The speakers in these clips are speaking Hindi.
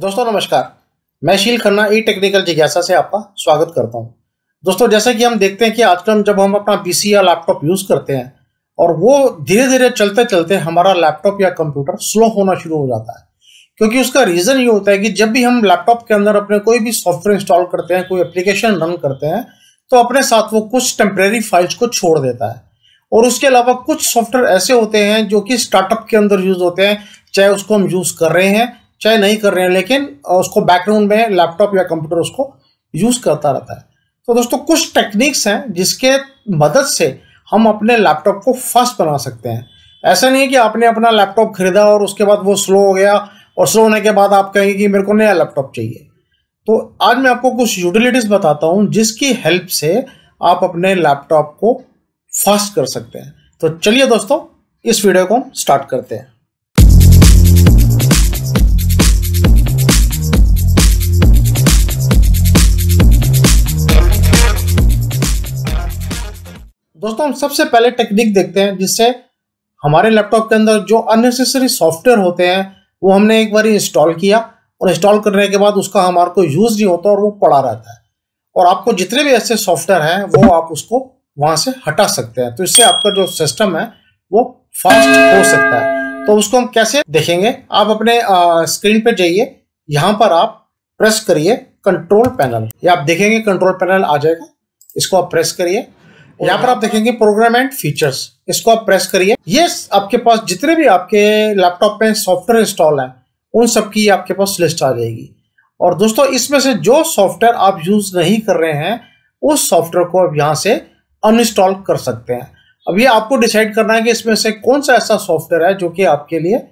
दोस्तों नमस्कार मैं शील खन्ना ई टेक्निकल जिज्ञासा से आपका स्वागत करता हूं दोस्तों जैसा कि हम देखते हैं कि आजकल जब हम अपना पीसी या लैपटॉप यूज़ करते हैं और वो धीरे धीरे चलते चलते हमारा लैपटॉप या कंप्यूटर स्लो होना शुरू हो जाता है क्योंकि उसका रीज़न ये होता है कि जब भी हम लैपटॉप के अंदर अपने कोई भी सॉफ्टवेयर इंस्टॉल करते हैं कोई एप्लीकेशन रन करते हैं तो अपने साथ वो कुछ टेम्प्रेरी फाइल्स को छोड़ देता है और उसके अलावा कुछ सॉफ्टवेयर ऐसे होते हैं जो कि स्टार्टअप के अंदर यूज़ होते हैं चाहे उसको हम यूज़ कर रहे हैं चाहे नहीं कर रहे हैं लेकिन उसको बैकग्राउंड में लैपटॉप या कंप्यूटर उसको यूज़ करता रहता है तो दोस्तों कुछ टेक्निक्स हैं जिसके मदद से हम अपने लैपटॉप को फास्ट बना सकते हैं ऐसा नहीं है कि आपने अपना लैपटॉप खरीदा और उसके बाद वो स्लो हो गया और स्लो होने के बाद आप कहेंगे कि मेरे को नया लैपटॉप चाहिए तो आज मैं आपको कुछ यूटिलिटीज़ बताता हूँ जिसकी हेल्प से आप अपने लैपटॉप को फास्ट कर सकते हैं तो चलिए दोस्तों इस वीडियो को हम स्टार्ट करते हैं दोस्तों हम सबसे पहले टेक्निक देखते हैं जिससे हमारे लैपटॉप के अंदर जो अननेसेसरी सॉफ्टवेयर होते हैं वो हमने एक बार इंस्टॉल किया और इंस्टॉल करने के बाद उसका हमारे को यूज़ नहीं होता और वो पड़ा रहता है और आपको जितने भी ऐसे सॉफ्टवेयर हैं वो आप उसको वहाँ से हटा सकते हैं तो इससे आपका जो सिस्टम है वो फास्ट हो सकता है तो उसको हम कैसे देखेंगे आप अपने स्क्रीन पर जाइए यहाँ पर आप प्रेस करिए कंट्रोल पैनल या आप देखेंगे कंट्रोल पैनल आ जाएगा इसको आप प्रेस करिए यहाँ पर आप देखेंगे प्रोग्राम एंड फीचर्स इसको आप प्रेस करिए ये आपके पास जितने भी आपके लैपटॉप में सॉफ्टवेयर इंस्टॉल है उन सबकी आपके पास लिस्ट आ जाएगी और दोस्तों इसमें से जो सॉफ्टवेयर आप यूज नहीं कर रहे हैं उस सॉफ्टवेयर को आप यहाँ से अनइंस्टॉल कर सकते हैं अब ये आपको डिसाइड करना है कि इसमें से कौन सा ऐसा सॉफ्टवेयर है जो कि आपके लिए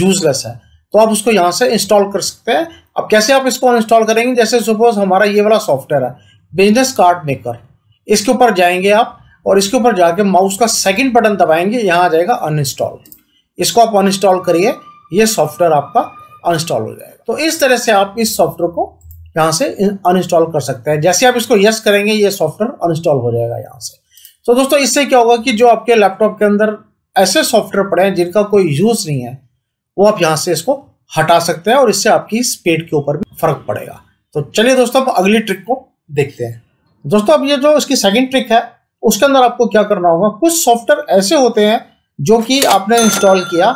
यूजलेस है तो आप उसको यहाँ से इंस्टॉल कर सकते हैं अब कैसे आप इसको अनइंस्टॉल करेंगे जैसे सपोज हमारा ये वाला सॉफ्टवेयर है बिजनेस कार्ड मेकर इसके ऊपर जाएंगे आप और इसके ऊपर जाके माउस का सेकंड बटन दबाएंगे यहाँ आ जाएगा अनइंस्टॉल इसको आप अनइंस्टॉल करिए ये सॉफ्टवेयर आपका अनइंस्टॉल हो जाएगा तो इस तरह से आप इस सॉफ्टवेयर को यहाँ से अनइंस्टॉल कर सकते हैं जैसे आप इसको यस करेंगे ये सॉफ्टवेयर अनइंस्टॉल हो जाएगा यहाँ से तो दोस्तों इससे क्या होगा कि जो आपके लैपटॉप के अंदर ऐसे सॉफ्टवेयर पड़े हैं जिनका कोई यूज़ नहीं है वो आप यहाँ से इसको हटा सकते हैं और इससे आपकी स्पीड के ऊपर भी फर्क पड़ेगा तो चलिए दोस्तों अब अगली ट्रिक को देखते हैं दोस्तों अब ये जो इसकी सेकंड ट्रिक है उसके अंदर आपको क्या करना होगा कुछ सॉफ्टवेयर ऐसे होते हैं जो कि आपने इंस्टॉल किया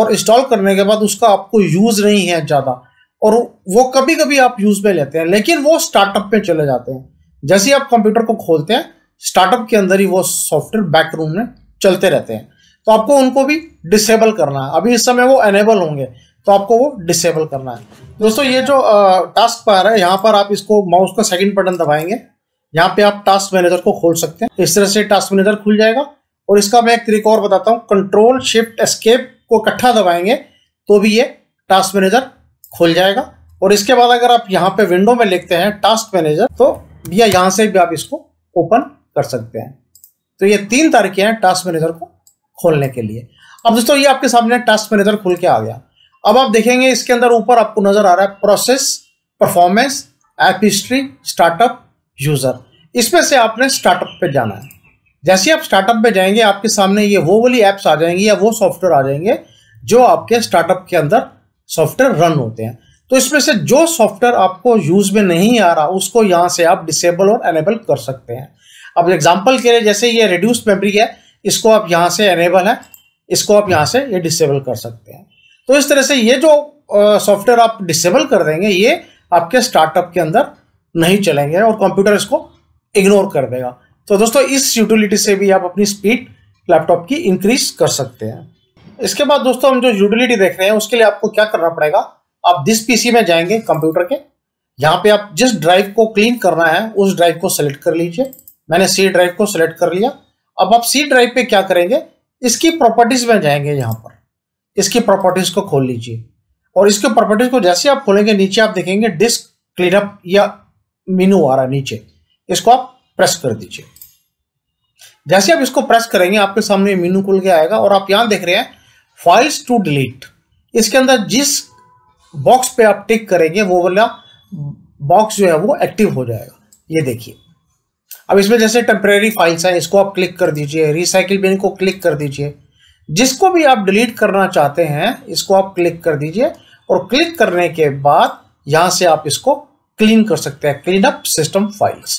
और इंस्टॉल करने के बाद उसका आपको यूज़ नहीं है ज़्यादा और वो कभी कभी आप यूज़ में लेते हैं लेकिन वो स्टार्टअप में चले जाते हैं जैसे ही आप कंप्यूटर को खोलते हैं स्टार्टअप के अंदर ही वो सॉफ्टवेयर बैक रूम में चलते रहते हैं तो आपको उनको भी डिसेबल करना है अभी इस समय वो एनेबल होंगे तो आपको वो डिसेबल करना है दोस्तों ये जो टास्क पर है यहाँ पर आप इसको माउस का सेकंड बटन दबाएंगे यहाँ पे आप टास्क मैनेजर को खोल सकते हैं इस तरह से टास्क मैनेजर खुल जाएगा और इसका मैं एक तरीका और बताता हूँ कंट्रोल शिफ्ट एस्केप को इकट्ठा दबाएंगे तो भी ये टास्क मैनेजर खुल जाएगा और इसके बाद अगर आप यहाँ पे विंडो में लिखते हैं टास्क मैनेजर तो भैया यहाँ से भी आप इसको ओपन कर सकते हैं तो ये तीन तरीके हैं टास्क मैनेजर को खोलने के लिए अब दोस्तों ये आपके सामने टास्क मैनेजर खुल के आ गया अब आप देखेंगे इसके अंदर ऊपर आपको नजर आ रहा है process performance app history startup user इसमें से आपने स्टार्टअप पे जाना है जैसे आप स्टार्टअप पे जाएंगे आपके सामने ये वो वाली एप्स आ जाएंगी या वो सॉफ्टवेयर आ जाएंगे जो आपके स्टार्टअप के अंदर सॉफ्टवेयर रन होते हैं तो इसमें से जो सॉफ्टवेयर आपको यूज़ में नहीं आ रहा उसको यहाँ से आप डिसेबल और एनेबल कर सकते हैं अब एग्जाम्पल के लिए जैसे ये रिड्यूस मेमरी है इसको आप यहाँ से एनेबल है इसको आप यहाँ से ये डिसेबल कर सकते हैं तो इस तरह से ये जो सॉफ्टवेयर आप डिसेबल कर देंगे ये आपके स्टार्टअप के अंदर नहीं चलेंगे और कंप्यूटर इसको इग्नोर कर देगा तो दोस्तों इस यूटिलिटी से भी आप अपनी स्पीड लैपटॉप की इंक्रीज कर सकते हैं इसके बाद दोस्तों हम जो यूटिलिटी देख रहे हैं उसके लिए आपको क्या करना पड़ेगा आप दिस पीसी में जाएंगे कंप्यूटर के यहाँ पे आप जिस ड्राइव को क्लीन करना है उस ड्राइव को सेलेक्ट कर लीजिए मैंने सी ड्राइव को सिलेक्ट कर लिया अब आप सी ड्राइव पे क्या करेंगे इसकी प्रॉपर्टीज में जाएंगे यहाँ पर इसकी प्रॉपर्टीज को खोल लीजिए और इसके प्रॉपर्टीज को जैसे आप खोलेंगे नीचे आप देखेंगे डिस्क क्लीनअप या मीनू आ रहा नीचे इसको आप प्रेस कर दीजिए जैसे आप इसको प्रेस करेंगे आपके सामने मीनू खुल के आएगा और आप यहां देख रहे हैं फाइल्स टू डिलीट इसके अंदर जिस बॉक्स पे आप टिक करेंगे वो वाला बॉक्स जो है वो एक्टिव हो जाएगा ये देखिए अब इसमें जैसे टेम्प्रेरी फाइल्स हैं इसको आप क्लिक कर दीजिए रिसाइकिल बिन को क्लिक कर दीजिए जिसको भी आप डिलीट करना चाहते हैं इसको आप क्लिक कर दीजिए और क्लिक करने के बाद यहां से आप इसको क्लीन कर सकते हैं क्लीन अप सिस्टम फाइल्स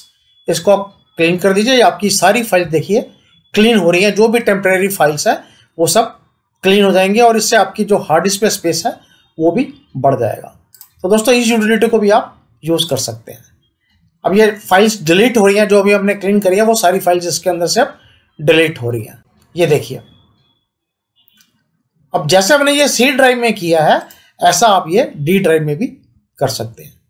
इसको आप क्लीन कर दीजिए आपकी सारी फाइल देखिए क्लीन हो रही है जो भी टेम्प्रेरी फाइल्स है वो सब क्लीन हो जाएंगे और इससे आपकी जो हार्ड डिस्क स्पेस है वो भी बढ़ जाएगा तो दोस्तों इस यूटिलिटी को भी आप यूज़ कर सकते हैं अब ये फाइल्स डिलीट हो रही हैं जो अभी हमने क्लीन करी है वो सारी फाइल्स इसके अंदर से अब डिलीट हो रही हैं ये देखिए अब जैसे हमने ये सी ड्राइव में किया है ऐसा आप ये डी ड्राइव में भी कर सकते हैं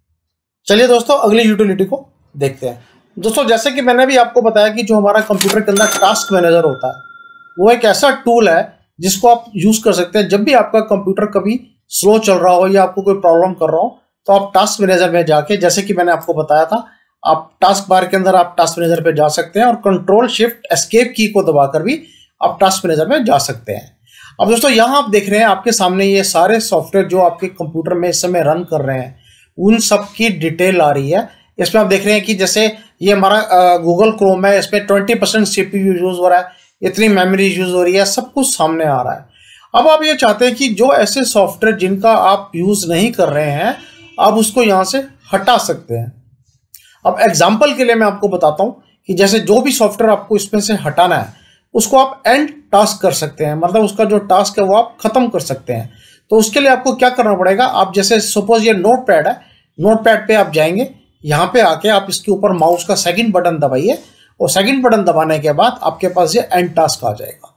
चलिए दोस्तों अगली यूटिलिटी को देखते हैं दोस्तों जैसे कि मैंने भी आपको बताया कि जो हमारा कंप्यूटर के अंदर टास्क मैनेजर होता है वो एक ऐसा टूल है जिसको आप यूज़ कर सकते हैं जब भी आपका कंप्यूटर कभी स्लो चल रहा हो या आपको कोई प्रॉब्लम कर रहा हो तो आप टास्क मैनेजर में जाके जैसे कि मैंने आपको बताया था आप टास्क बार के अंदर आप टास्क मैनेजर पे जा सकते हैं और कंट्रोल शिफ्ट एस्केप की को दबाकर भी आप टास्क मैनेजर में जा सकते हैं अब दोस्तों यहाँ आप देख रहे हैं आपके सामने ये सारे सॉफ्टवेयर जो आपके कंप्यूटर में इस समय रन कर रहे हैं उन सब की डिटेल आ रही है इसमें आप देख रहे हैं कि जैसे ये हमारा गूगल क्रोम है इसमें ट्वेंटी परसेंट सी यूज़ हो रहा है इतनी मेमोरी यूज़ हो रही है सब कुछ सामने आ रहा है अब आप ये चाहते हैं कि जो ऐसे सॉफ्टवेयर जिनका आप यूज़ नहीं कर रहे हैं आप उसको यहाँ से हटा सकते हैं अब एग्जाम्पल के लिए मैं आपको बताता हूँ कि जैसे जो भी सॉफ्टवेयर आपको इसमें से हटाना है उसको आप एंड टास्क कर सकते हैं मतलब उसका जो टास्क है वो आप ख़त्म कर सकते हैं तो उसके लिए आपको क्या करना पड़ेगा आप जैसे सपोज ये नोट पैड है नोट पैड पर आप जाएंगे यहाँ पे आके आप इसके ऊपर माउस का सेकंड बटन दबाइए और सेकंड बटन दबाने के बाद आपके पास ये एंड टास्क आ जाएगा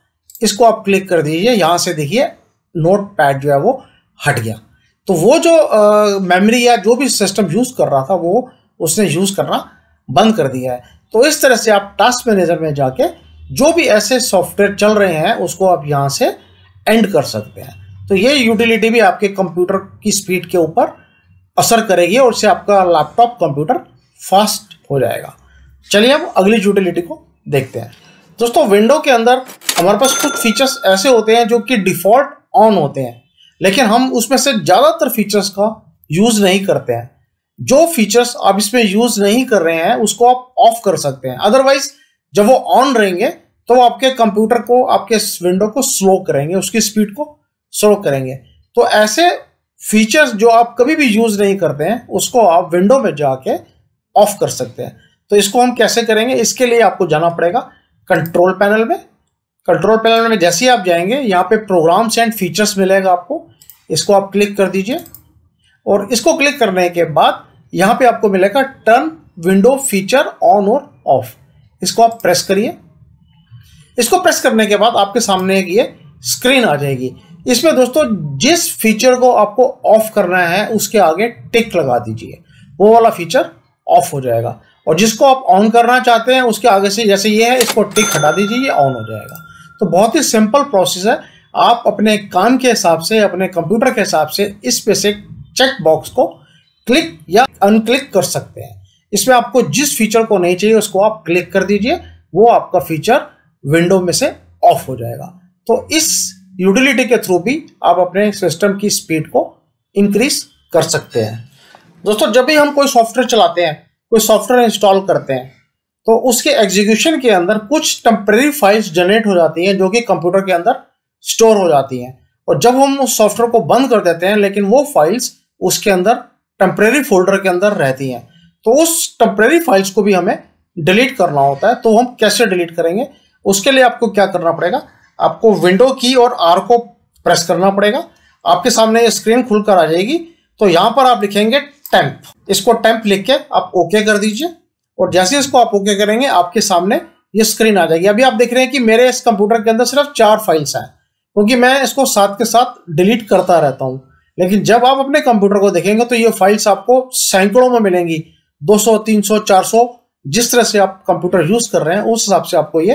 इसको आप क्लिक कर दीजिए यहाँ से देखिए नोट पैड जो है वो हट गया तो वो जो मेमोरी या जो भी सिस्टम यूज़ कर रहा था वो उसने यूज़ करना बंद कर दिया है तो इस तरह से आप टास्क मैनेजर में जाके जो भी ऐसे सॉफ्टवेयर चल रहे हैं उसको आप यहाँ से एंड कर सकते हैं तो ये यूटिलिटी भी आपके कंप्यूटर की स्पीड के ऊपर असर करेगी और इससे आपका लैपटॉप कंप्यूटर फास्ट हो जाएगा चलिए अब अगली यूटिलिटी को देखते हैं दोस्तों विंडो के अंदर हमारे पास कुछ फीचर्स ऐसे होते हैं जो कि डिफ़ॉल्ट ऑन होते हैं लेकिन हम उसमें से ज़्यादातर फीचर्स का यूज़ नहीं करते हैं जो फीचर्स आप इसमें यूज़ नहीं कर रहे हैं उसको आप ऑफ कर सकते हैं अदरवाइज जब वो ऑन रहेंगे तो वो आपके कंप्यूटर को आपके विंडो को स्लो करेंगे उसकी स्पीड को शुरू करेंगे तो ऐसे फीचर्स जो आप कभी भी यूज़ नहीं करते हैं उसको आप विंडो में जाके ऑफ कर सकते हैं तो इसको हम कैसे करेंगे इसके लिए आपको जाना पड़ेगा कंट्रोल पैनल में कंट्रोल पैनल में जैसे ही आप जाएंगे यहाँ पे प्रोग्राम्स एंड फीचर्स मिलेगा आपको इसको आप क्लिक कर दीजिए और इसको क्लिक करने के बाद यहाँ पे आपको मिलेगा टर्न विंडो फीचर ऑन और ऑफ इसको आप प्रेस करिए इसको प्रेस करने के बाद आपके सामने ये स्क्रीन आ जाएगी इसमें दोस्तों जिस फीचर को आपको ऑफ करना है उसके आगे टिक लगा दीजिए वो वाला फीचर ऑफ हो जाएगा और जिसको आप ऑन करना चाहते हैं उसके आगे से जैसे ये है इसको टिक हटा दीजिए ये ऑन हो जाएगा तो बहुत ही सिंपल प्रोसेस है आप अपने काम के हिसाब से अपने कंप्यूटर के हिसाब से इस पे से चेक बॉक्स को क्लिक या अनक्लिक कर सकते हैं इसमें आपको जिस फीचर को नहीं चाहिए उसको आप क्लिक कर दीजिए वो आपका फीचर विंडो में से ऑफ हो जाएगा तो इस यूटिलिटी के थ्रू भी आप अपने सिस्टम की स्पीड को इंक्रीज कर सकते हैं दोस्तों जब भी हम कोई सॉफ्टवेयर चलाते हैं कोई सॉफ्टवेयर इंस्टॉल करते हैं तो उसके एग्जीक्यूशन के अंदर कुछ टेम्प्रेरी फाइल्स जनरेट हो जाती हैं जो कि कंप्यूटर के अंदर स्टोर हो जाती हैं और जब हम उस सॉफ्टवेयर को बंद कर देते हैं लेकिन वो फाइल्स उसके अंदर टेम्प्रेरी फोल्डर के अंदर रहती हैं तो उस टेम्प्रेरी फाइल्स को भी हमें डिलीट करना होता है तो हम कैसे डिलीट करेंगे उसके लिए आपको क्या करना पड़ेगा आपको विंडो की और आर को प्रेस करना पड़ेगा आपके सामने स्क्रीन खुलकर आ जाएगी तो यहाँ पर आप लिखेंगे टेम्प इसको टेम्प लिख के आप ओके कर दीजिए और जैसे इसको आप ओके करेंगे आपके सामने ये स्क्रीन आ जाएगी अभी आप देख रहे हैं कि मेरे इस कंप्यूटर के अंदर सिर्फ चार फाइल्स हैं क्योंकि मैं इसको साथ के साथ डिलीट करता रहता हूँ लेकिन जब आप अपने कंप्यूटर को देखेंगे तो ये फाइल्स आपको सैकड़ों में मिलेंगी दो सौ जिस तरह से आप कंप्यूटर यूज कर रहे हैं उस हिसाब से आपको ये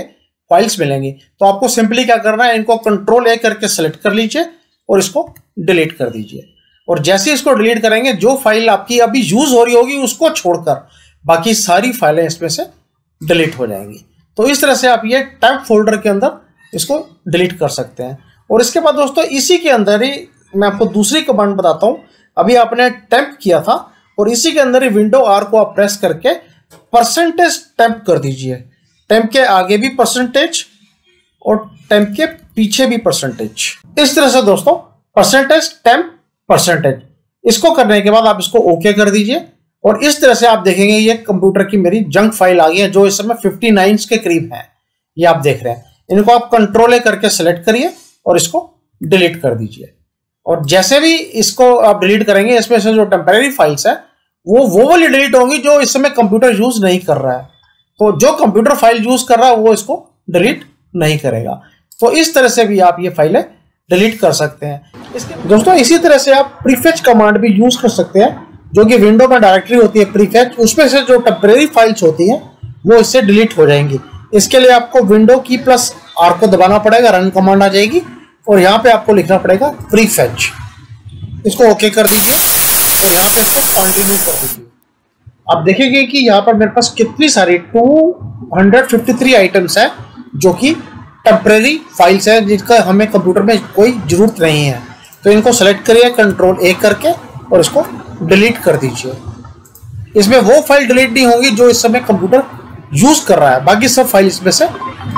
फाइल्स मिलेंगी तो आपको सिंपली क्या करना है इनको कंट्रोल ए करके सेलेक्ट कर लीजिए और इसको डिलीट कर दीजिए और जैसे इसको डिलीट करेंगे जो फाइल आपकी अभी यूज हो रही होगी उसको छोड़कर बाकी सारी फाइलें इसमें से डिलीट हो जाएंगी तो इस तरह से आप ये टैप फोल्डर के अंदर इसको डिलीट कर सकते हैं और इसके बाद दोस्तों इसी के अंदर ही मैं आपको दूसरी कमांड बताता हूँ अभी आपने टैप किया था और इसी के अंदर ही विंडो आर को आप प्रेस करके परसेंटेज टैप कर दीजिए टेम्प के आगे भी परसेंटेज और टेम्प के पीछे भी परसेंटेज इस तरह से दोस्तों परसेंटेज टेम्प परसेंटेज इसको करने के बाद आप इसको ओके कर दीजिए और इस तरह से आप देखेंगे ये कंप्यूटर की मेरी जंक फाइल आ गई है जो इस समय फिफ्टी नाइन के करीब है ये आप देख रहे हैं इनको आप कंट्रोल करके सेलेक्ट करिए और इसको डिलीट कर दीजिए और जैसे भी इसको आप डिलीट करेंगे इसमें से जो टेम्पररी फाइल्स है वो वो वाली डिलीट होंगी जो इस समय कंप्यूटर यूज नहीं कर रहा है तो जो कंप्यूटर फाइल यूज कर रहा है वो इसको डिलीट नहीं करेगा तो इस तरह से भी आप ये फाइलें डिलीट कर सकते हैं इसके दोस्तों इसी तरह से आप प्रीफेच कमांड भी यूज कर सकते हैं जो कि विंडो में डायरेक्टरी होती है प्रीफेच उसमें से जो टेम्परेरी फाइल्स होती हैं वो इससे डिलीट हो जाएंगी इसके लिए आपको विंडो की प्लस आर को दबाना पड़ेगा रन कमांड आ जाएगी और यहाँ पे आपको लिखना पड़ेगा प्रीफेच इसको ओके कर दीजिए और यहाँ पे इसको कंटिन्यू कर दीजिए आप देखेंगे कि यहाँ पर मेरे पास कितनी सारी 253 आइटम्स है जो कि टेम्प्रेरी फाइल्स हैं जिसका हमें कंप्यूटर में कोई ज़रूरत नहीं है तो इनको सेलेक्ट करिए कंट्रोल ए करके और इसको डिलीट कर दीजिए इसमें वो फाइल डिलीट नहीं होगी जो इस समय कंप्यूटर यूज़ कर रहा है बाकी सब फाइल इसमें से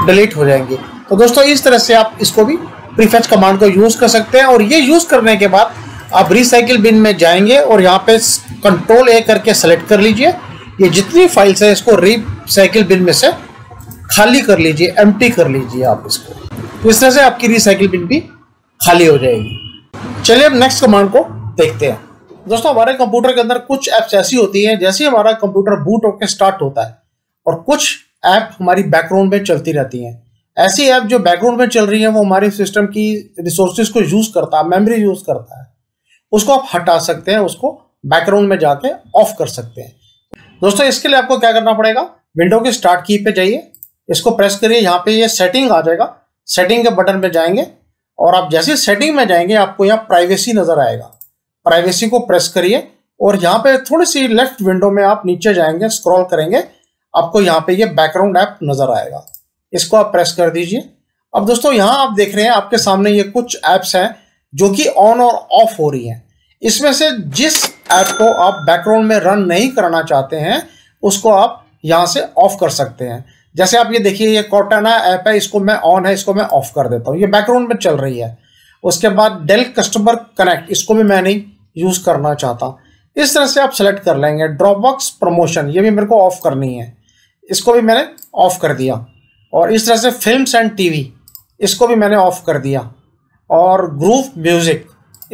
डिलीट हो जाएंगी तो दोस्तों इस तरह से आप इसको भी प्रीफेच कमांड को यूज़ कर सकते हैं और ये यूज़ करने के बाद आप रिसाइकिल बिन में जाएंगे और यहाँ पे कंट्रोल ए करके सेलेक्ट कर लीजिए ये जितनी फाइल्स है इसको रिसाइकिल बिन में से खाली कर लीजिए एम कर लीजिए आप इसको तो इस तरह से आपकी रिसाइकिल बिन भी खाली हो जाएगी चलिए अब नेक्स्ट कमांड को देखते हैं दोस्तों हमारे कंप्यूटर के अंदर कुछ ऐप्स ऐसी होती हैं जैसे हमारा कंप्यूटर बूट होकर स्टार्ट होता है और कुछ ऐप हमारी बैकग्राउंड में चलती रहती हैं ऐसी ऐप जो बैकग्राउंड में चल रही है वो हमारे सिस्टम की रिसोर्सेज को यूज़ करता है मेमोरी यूज़ करता है उसको आप हटा सकते हैं उसको बैकग्राउंड में जाके ऑफ कर सकते हैं दोस्तों इसके लिए आपको क्या करना पड़ेगा विंडो के स्टार्ट की पे जाइए इसको प्रेस करिए यहाँ पे ये सेटिंग आ जाएगा सेटिंग के बटन पे जाएंगे और आप जैसे सेटिंग में जाएंगे आपको यहाँ प्राइवेसी नज़र आएगा प्राइवेसी को प्रेस करिए और यहाँ पे थोड़ी सी लेफ्ट विंडो में आप नीचे जाएंगे स्क्रॉल करेंगे आपको यहाँ पे ये बैकग्राउंड ऐप नज़र आएगा इसको आप प्रेस कर दीजिए अब दोस्तों यहाँ आप देख रहे हैं आपके सामने ये कुछ ऐप्स हैं जो कि ऑन और ऑफ हो रही हैं इसमें से जिस ऐप को आप बैकग्राउंड में रन नहीं करना चाहते हैं उसको आप यहाँ से ऑफ कर सकते हैं जैसे आप ये देखिए ये कॉटाना ऐप है इसको मैं ऑन है इसको मैं ऑफ कर देता हूँ ये बैकग्राउंड में चल रही है उसके बाद डेल कस्टमर कनेक्ट इसको भी मैं नहीं यूज़ करना चाहता इस तरह से आप सेलेक्ट कर लेंगे ड्रॉपबॉक्स प्रमोशन ये भी मेरे को ऑफ करनी है इसको भी मैंने ऑफ कर दिया और इस तरह से फिल्म एंड टीवी इसको भी मैंने ऑफ कर दिया और ग्रूव म्यूज़िक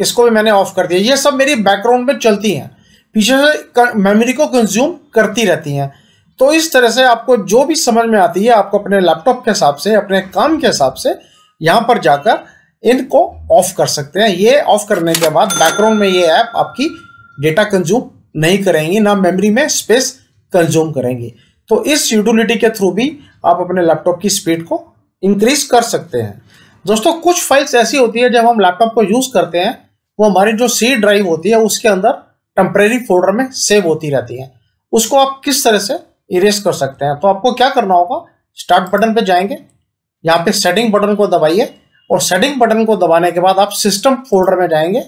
इसको भी मैंने ऑफ कर दिया ये सब मेरी बैकग्राउंड में चलती हैं पीछे से मेमोरी को कंज्यूम करती रहती हैं तो इस तरह से आपको जो भी समझ में आती है आपको अपने लैपटॉप के हिसाब से अपने काम के हिसाब से यहाँ पर जाकर इनको ऑफ कर सकते हैं ये ऑफ करने के बाद बैकग्राउंड में ये ऐप आपकी डेटा कंज्यूम नहीं करेंगी ना मेमोरी में स्पेस कंज्यूम करेंगी तो इस यूटिलिटी के थ्रू भी आप अपने लैपटॉप की स्पीड को इंक्रीज कर सकते हैं दोस्तों कुछ फाइल्स ऐसी होती है जब हम लैपटॉप को यूज़ करते हैं वो हमारी जो सी ड्राइव होती है उसके अंदर टेम्परेरी फोल्डर में सेव होती रहती है उसको आप किस तरह से इरेज कर सकते हैं तो आपको क्या करना होगा स्टार्ट बटन पे जाएंगे यहाँ पे सेटिंग बटन को दबाइए और सेटिंग बटन को दबाने के बाद आप सिस्टम फोल्डर में जाएंगे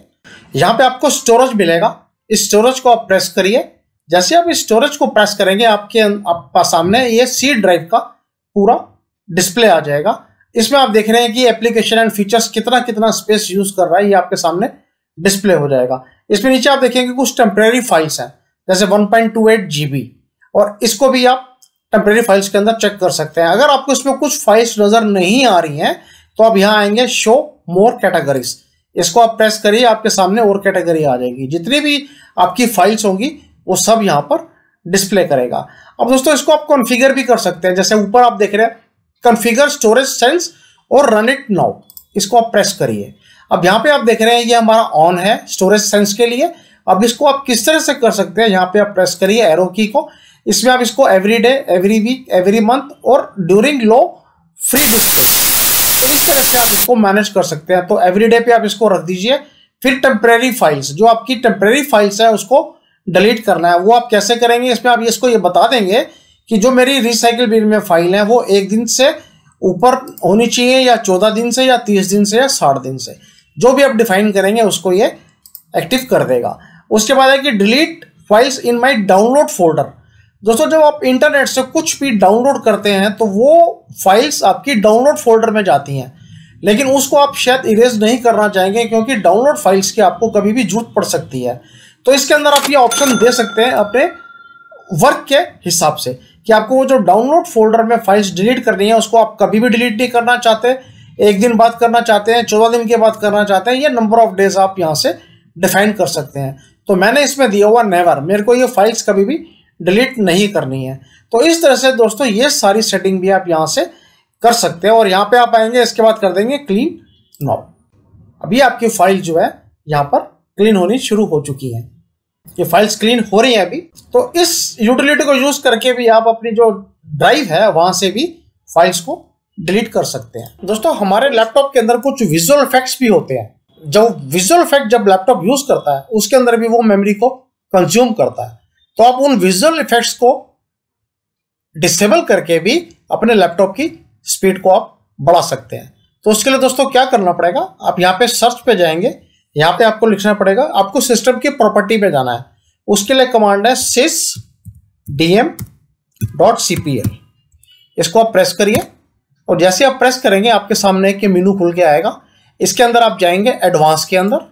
यहाँ पे आपको स्टोरेज मिलेगा इस स्टोरेज को आप प्रेस करिए जैसे आप इस स्टोरेज को प्रेस करेंगे आपके अं-, आपका सामने ये सी ड्राइव का पूरा डिस्प्ले आ जाएगा इसमें आप देख रहे हैं कि एप्लीकेशन एंड फीचर्स कितना कितना स्पेस यूज कर रहा है ये आपके सामने डिस्प्ले हो जाएगा इसमें नीचे आप देखेंगे कुछ टेम्परेरी फाइल्स हैं जैसे 1.28 जीबी और इसको भी आप टेम्परेरी फाइल्स के अंदर चेक कर सकते हैं अगर आपको इसमें कुछ फाइल्स नज़र नहीं आ रही हैं तो आप यहाँ आएंगे शो मोर कैटेगरीज इसको आप प्रेस करिए आपके सामने और कैटेगरी आ जाएगी जितनी भी आपकी फाइल्स होंगी वो सब यहाँ पर डिस्प्ले करेगा अब दोस्तों इसको आप कॉन्फ़िगर भी कर सकते हैं जैसे ऊपर आप देख रहे हैं कन्फिगर स्टोरेज सेंस और रन इट नाउ इसको आप प्रेस करिए अब यहाँ पे आप देख रहे हैं ये हमारा ऑन है स्टोरेज सेंस के लिए अब इसको आप किस तरह से कर सकते हैं यहाँ पे आप प्रेस करिए एरो की को इसमें आप इसको every day every week every month और ड्यूरिंग लो फ्री डिस्प्ले तो इस तरह से आप इसको मैनेज कर सकते हैं तो एवरी डे पे आप इसको रख दीजिए फिर टेम्प्रेरी फाइल्स जो आपकी टेम्प्रेरी फाइल्स है उसको डिलीट करना है वो आप कैसे करेंगे इसमें आप इसको ये बता देंगे कि जो मेरी रिसाइकिल बिन में फाइल है वो एक दिन से ऊपर होनी चाहिए या चौदह दिन से या तीस दिन से या साठ दिन से जो भी आप डिफाइन करेंगे उसको ये एक्टिव कर देगा उसके बाद है कि delete files in my download folder दोस्तों जब आप इंटरनेट से कुछ भी डाउनलोड करते हैं तो वो फाइल्स आपकी डाउनलोड फोल्डर में जाती हैं लेकिन उसको आप शायद इरेज नहीं करना चाहेंगे क्योंकि डाउनलोड फाइल्स की आपको कभी भी जरूरत पड़ सकती है तो इसके अंदर आप ये ऑप्शन दे सकते हैं अपने वर्क के हिसाब से कि आपको वो जो डाउनलोड फोल्डर में फाइल्स डिलीट करनी है उसको आप कभी भी डिलीट नहीं करना चाहते एक दिन बाद करना चाहते हैं चौदह दिन के बाद करना चाहते हैं या नंबर ऑफ डेज आप यहाँ से डिफाइन कर सकते हैं तो मैंने इसमें दिया हुआ नेवर मेरे को ये फाइल्स कभी भी डिलीट नहीं करनी है तो इस तरह से दोस्तों ये सारी सेटिंग भी आप यहाँ से कर सकते हैं और यहाँ पे आप आएंगे इसके बाद कर देंगे क्लीन नाउ अभी आपकी फाइल जो है यहाँ पर क्लीन होनी शुरू हो चुकी है ये फाइल स्क्रीन हो रही है अभी तो इस यूटिलिटी को यूज करके भी आप अपनी जो ड्राइव है वहां से भी फाइल्स को डिलीट कर सकते हैं दोस्तों हमारे लैपटॉप के अंदर कुछ विजुअल इफेक्ट्स भी होते हैं जो विजुअल इफेक्ट जब लैपटॉप यूज करता है उसके अंदर भी वो मेमोरी को कंज्यूम करता है तो आप उन विजुअल इफेक्ट्स को डिसेबल करके भी अपने लैपटॉप की स्पीड को आप बढ़ा सकते हैं तो उसके लिए दोस्तों क्या करना पड़ेगा आप यहाँ पे सर्च पे जाएंगे यहाँ पे आपको लिखना पड़ेगा आपको सिस्टम की प्रॉपर्टी पे जाना है उसके लिए कमांड है सिस डीएम डॉट सीपीएल इसको आप प्रेस करिए और जैसे आप प्रेस करेंगे आपके सामने एक मेनू खुल के आएगा इसके अंदर आप जाएंगे एडवांस के अंदर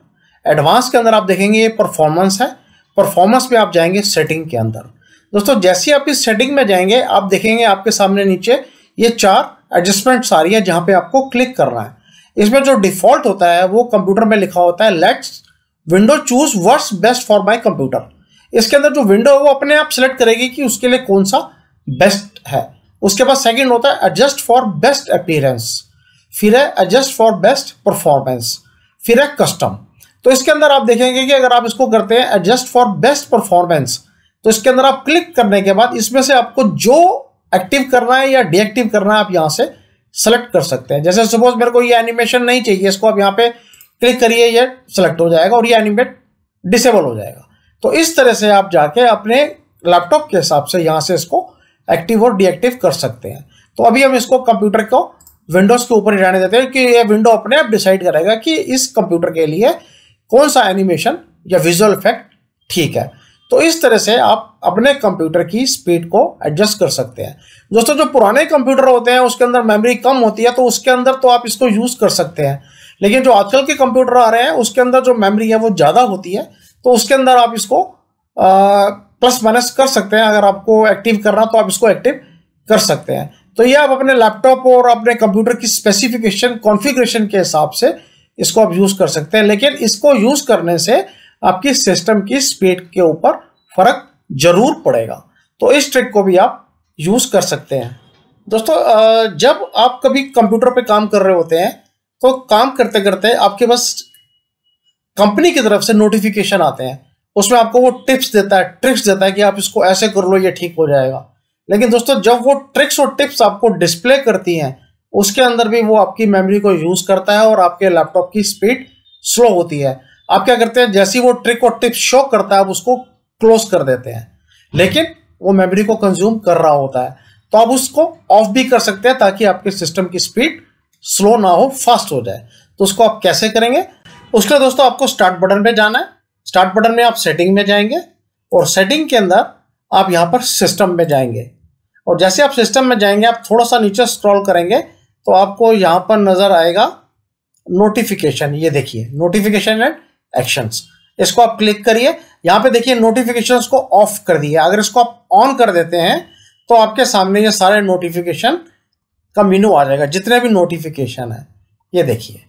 एडवांस के अंदर आप देखेंगे ये परफॉर्मेंस है परफॉर्मेंस में आप जाएंगे सेटिंग के अंदर दोस्तों जैसे आप इस सेटिंग में जाएंगे आप देखेंगे आपके सामने नीचे ये चार एडजस्टमेंट्स आ रही है जहाँ पे आपको क्लिक करना है इसमें जो डिफॉल्ट होता है वो कंप्यूटर में लिखा होता है let's window choose what's best for my computer इसके अंदर जो विंडो है वो अपने आप सेलेक्ट करेगी कि उसके लिए कौन सा बेस्ट है उसके बाद सेकेंड होता है एडजस्ट फॉर बेस्ट अपीयरेंस फिर है एडजस्ट फॉर बेस्ट परफॉर्मेंस फिर है कस्टम तो इसके अंदर आप देखेंगे कि अगर आप इसको करते हैं एडजस्ट फॉर बेस्ट परफॉर्मेंस तो इसके अंदर आप क्लिक करने के बाद इसमें से आपको जो एक्टिव करना है या डीएक्टिव करना है आप यहाँ से सेलेक्ट कर सकते हैं जैसे सपोज मेरे को ये एनिमेशन नहीं चाहिए इसको आप यहाँ पे क्लिक करिए ये सेलेक्ट हो जाएगा और ये एनिमेट डिसेबल हो जाएगा तो इस तरह से आप जाके अपने लैपटॉप के हिसाब से यहाँ से इसको एक्टिव और डीएक्टिव कर सकते हैं तो अभी हम इसको कंप्यूटर को विंडोज़ के ऊपर ही रहने देते हैं कि ये विंडो अपने आप डिसाइड करेगा कि इस कंप्यूटर के लिए कौन सा एनिमेशन या विजुअल इफेक्ट ठीक है तो इस तरह से आप अपने कंप्यूटर की स्पीड को एडजस्ट कर सकते हैं दोस्तों जो पुराने कंप्यूटर होते हैं उसके अंदर मेमोरी कम होती है तो उसके अंदर तो आप इसको यूज़ कर सकते हैं लेकिन जो आजकल के कंप्यूटर आ रहे हैं उसके अंदर जो मेमोरी है वो ज़्यादा होती है तो उसके अंदर आप इसको प्लस माइनस कर सकते हैं अगर आपको एक्टिव करना तो आप इसको एक्टिव कर सकते हैं तो ये आप अपने लैपटॉप और अपने कंप्यूटर की स्पेसिफिकेशन कॉन्फ़िगरेशन के हिसाब से इसको आप यूज़ कर सकते हैं लेकिन इसको यूज़ करने से आपकी सिस्टम की स्पीड के ऊपर फर्क जरूर पड़ेगा तो इस ट्रिक को भी आप यूज कर सकते हैं दोस्तों जब आप कभी कंप्यूटर पे काम कर रहे होते हैं तो काम करते करते आपके पास कंपनी की तरफ से नोटिफिकेशन आते हैं उसमें आपको वो टिप्स देता है ट्रिक्स देता है कि आप इसको ऐसे कर लो ये ठीक हो जाएगा लेकिन दोस्तों जब वो ट्रिक्स और टिप्स आपको डिस्प्ले करती हैं उसके अंदर भी वो आपकी मेमोरी को यूज़ करता है और आपके लैपटॉप की स्पीड स्लो होती है आप क्या करते हैं जैसी वो ट्रिक और टिप्स शो करता है आप उसको क्लोज कर देते हैं लेकिन वो मेमोरी को कंज्यूम कर रहा होता है तो आप उसको ऑफ भी कर सकते हैं ताकि आपके सिस्टम की स्पीड स्लो ना हो फास्ट हो जाए तो उसको आप कैसे करेंगे उसके दोस्तों आपको स्टार्ट बटन पे जाना है स्टार्ट बटन में आप सेटिंग में जाएंगे और सेटिंग के अंदर आप यहाँ पर सिस्टम में जाएंगे और जैसे आप सिस्टम में जाएंगे आप थोड़ा सा नीचे स्क्रॉल करेंगे तो आपको यहाँ पर नज़र आएगा नोटिफिकेशन ये देखिए नोटिफिकेशन एंड एक्शंस इसको आप क्लिक करिए यहाँ पे देखिए नोटिफिकेशंस को ऑफ कर दिए अगर इसको आप ऑन कर देते हैं तो आपके सामने ये सारे नोटिफिकेशन का मीनू आ जाएगा जितने भी नोटिफिकेशन है ये देखिए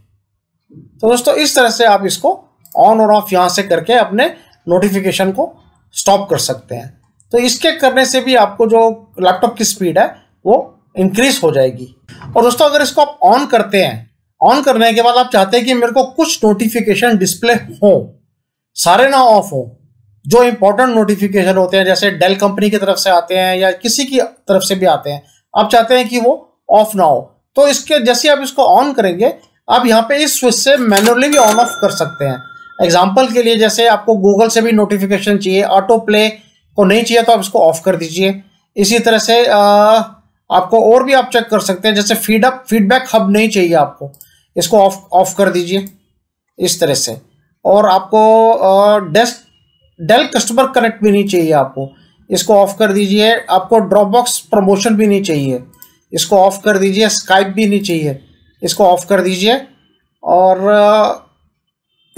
तो दोस्तों इस तरह से आप इसको ऑन और ऑफ यहाँ से करके अपने नोटिफिकेशन को स्टॉप कर सकते हैं तो इसके करने से भी आपको जो लैपटॉप की स्पीड है वो इंक्रीज हो जाएगी और दोस्तों अगर इसको आप ऑन करते हैं ऑन करने के बाद आप चाहते हैं कि मेरे को कुछ नोटिफिकेशन डिस्प्ले हो सारे ना ऑफ हो जो इंपॉर्टेंट नोटिफिकेशन होते हैं जैसे डेल कंपनी की तरफ से आते हैं या किसी की तरफ से भी आते हैं आप चाहते हैं कि वो ऑफ ना हो तो इसके जैसे आप इसको ऑन करेंगे आप यहाँ पे इस स्विच से मैनुअली भी ऑन ऑफ कर सकते हैं एग्जाम्पल के लिए जैसे आपको गूगल से भी नोटिफिकेशन चाहिए ऑटो प्ले को नहीं चाहिए तो आप इसको ऑफ कर दीजिए इसी तरह से आ, आपको और भी आप चेक कर सकते हैं जैसे फीडअप फीडबैक हब नहीं चाहिए आपको इसको ऑफ ऑफ कर दीजिए इस तरह से और आपको डेस्क डेल कस्टमर कनेक्ट भी नहीं चाहिए आपको इसको ऑफ कर दीजिए आपको ड्रॉपबॉक्स प्रमोशन भी नहीं चाहिए इसको ऑफ कर दीजिए स्काइप भी नहीं चाहिए इसको ऑफ कर दीजिए और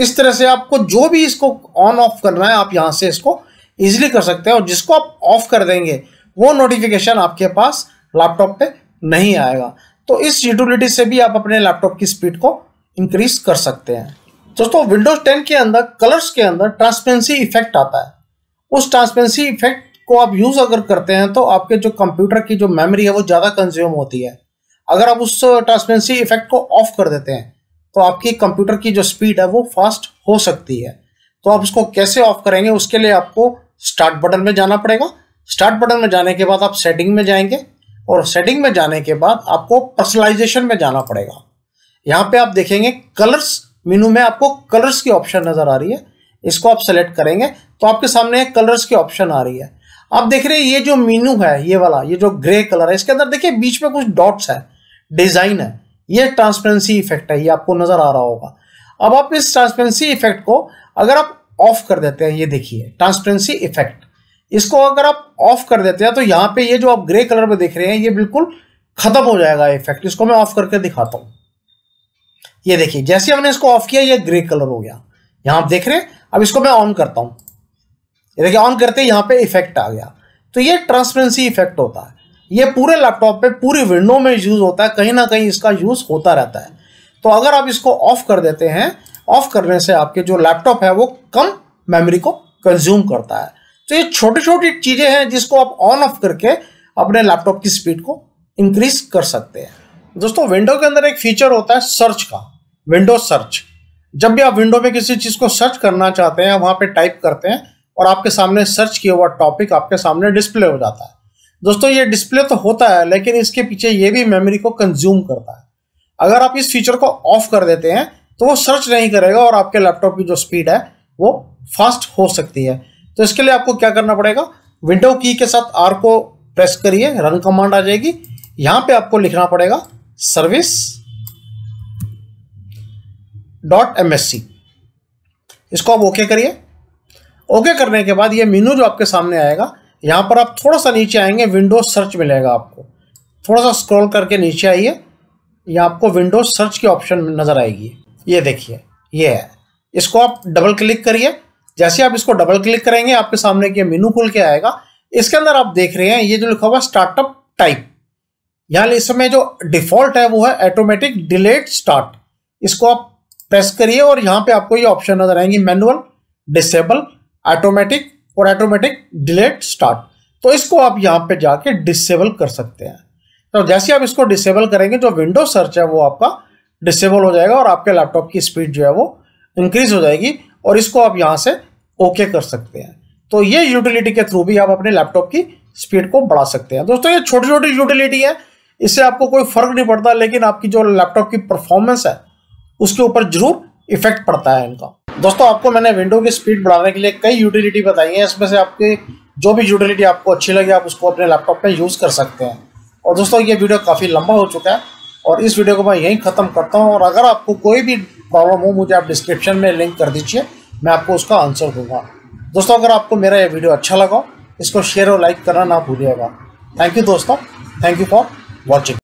इस तरह से आपको जो भी इसको ऑन ऑफ करना है आप यहाँ से इसको ईजिली कर सकते हैं और जिसको आप ऑफ कर देंगे वो नोटिफिकेशन आपके पास लैपटॉप पे नहीं आएगा तो इस यूटिलिटी से भी आप अपने लैपटॉप की स्पीड को इंक्रीज कर सकते हैं दोस्तों विंडोज 10 के अंदर कलर्स के अंदर ट्रांसपेरेंसी इफेक्ट आता है उस ट्रांसपेरेंसी इफेक्ट को आप यूज अगर करते हैं तो आपके जो कंप्यूटर की जो मेमोरी है वो ज़्यादा कंज्यूम होती है अगर आप उस ट्रांसपेरेंसी इफेक्ट को ऑफ कर देते हैं तो आपकी कंप्यूटर की जो स्पीड है वो फास्ट हो सकती है तो आप उसको कैसे ऑफ करेंगे उसके लिए आपको स्टार्ट बटन में जाना पड़ेगा स्टार्ट बटन में जाने के बाद आप सेटिंग में जाएंगे और सेटिंग में जाने के बाद आपको पर्सनलाइजेशन में जाना पड़ेगा यहाँ पे आप देखेंगे कलर्स मेनू में आपको कलर्स की ऑप्शन नज़र आ रही है इसको आप सेलेक्ट करेंगे तो आपके सामने कलर्स की ऑप्शन आ रही है आप देख रहे हैं ये जो मीनू है ये वाला ये जो ग्रे कलर है इसके अंदर देखिए बीच में कुछ डॉट्स है डिजाइन है ये ट्रांसपेरेंसी इफेक्ट है ये आपको नजर आ रहा होगा अब आप इस ट्रांसपेरेंसी इफेक्ट को अगर आप ऑफ कर देते हैं ये देखिए ट्रांसपेरेंसी इफेक्ट इसको अगर आप ऑफ कर देते हैं तो यहां पे ये जो आप ग्रे कलर में देख रहे हैं ये बिल्कुल खत्म हो जाएगा इफेक्ट इसको मैं ऑफ करके दिखाता हूं ये देखिए जैसे हमने इसको ऑफ किया ये ग्रे कलर हो गया यहां आप देख रहे हैं अब इसको मैं ऑन करता हूँ ये देखिए ऑन करते यहां पर पे इफेक्ट आ गया तो ये ट्रांसपेरेंसी इफेक्ट होता है ये पूरे लैपटॉप पे पूरी विंडो में यूज़ होता है कहीं ना कहीं इसका यूज़ होता रहता है तो अगर आप इसको ऑफ कर देते हैं ऑफ करने से आपके जो लैपटॉप है वो कम मेमोरी को कंज्यूम करता है तो ये छोटी छोटी चीज़ें हैं जिसको आप ऑन ऑफ करके अपने लैपटॉप की स्पीड को इंक्रीज कर सकते हैं दोस्तों विंडो के अंदर एक फीचर होता है सर्च का विंडो सर्च जब भी आप विंडो में किसी चीज़ को सर्च करना चाहते हैं वहाँ पर टाइप करते हैं और आपके सामने सर्च किया हुआ टॉपिक आपके सामने डिस्प्ले हो जाता है दोस्तों ये डिस्प्ले तो होता है लेकिन इसके पीछे ये भी मेमोरी को कंज्यूम करता है अगर आप इस फीचर को ऑफ कर देते हैं तो वो सर्च नहीं करेगा और आपके लैपटॉप की जो स्पीड है वो फास्ट हो सकती है तो इसके लिए आपको क्या करना पड़ेगा विंडो की के साथ आर को प्रेस करिए रन कमांड आ जाएगी यहां पे आपको लिखना पड़ेगा सर्विस डॉट एम इसको आप ओके करिए ओके करने के बाद ये मीनू जो आपके सामने आएगा यहाँ पर आप थोड़ा सा नीचे आएंगे विंडो सर्च मिलेगा आपको थोड़ा सा स्क्रॉल करके नीचे आइए यहाँ आपको विंडो सर्च की ऑप्शन नज़र आएगी ये देखिए ये है इसको आप डबल क्लिक करिए जैसे आप इसको डबल क्लिक करेंगे आपके सामने के मेनू खुल के आएगा इसके अंदर आप देख रहे हैं ये जो लिखा हुआ स्टार्टअप टाइप यहाँ इस समय जो डिफॉल्ट है वो है ऑटोमेटिक डिलेट स्टार्ट इसको आप प्रेस करिए और यहाँ पे आपको ये ऑप्शन नजर आएंगे मैनुअल डिसेबल ऑटोमेटिक और ऑटोमेटिक डिलेट स्टार्ट तो इसको आप यहाँ पे जाके डिसेबल कर सकते हैं तो जैसे आप इसको डिसेबल करेंगे जो विंडो सर्च है वो आपका डिसेबल हो जाएगा और आपके लैपटॉप की स्पीड जो है वो इंक्रीज हो जाएगी और इसको आप यहाँ से ओके कर सकते हैं तो ये यूटिलिटी के थ्रू भी आप अपने लैपटॉप की स्पीड को बढ़ा सकते हैं दोस्तों ये छोटी छोटी यूटिलिटी है इससे आपको कोई फर्क नहीं पड़ता लेकिन आपकी जो लैपटॉप की परफॉर्मेंस है उसके ऊपर जरूर इफेक्ट पड़ता है इनका दोस्तों आपको मैंने विंडो की स्पीड बढ़ाने के लिए कई यूटिलिटी बताई है इसमें से आपके जो भी यूटिलिटी आपको अच्छी लगे आप उसको अपने लैपटॉप में यूज़ कर सकते हैं और दोस्तों ये वीडियो काफ़ी लंबा हो चुका है और इस वीडियो को मैं यहीं ख़त्म करता हूँ और अगर आपको कोई भी प्रॉब्लम हो मुझे आप डिस्क्रिप्शन में लिंक कर दीजिए मैं आपको उसका आंसर दूंगा दोस्तों अगर आपको मेरा ये वीडियो अच्छा लगा इसको शेयर और लाइक करना ना भूलिएगा थैंक यू दोस्तों थैंक यू फॉर वॉचिंग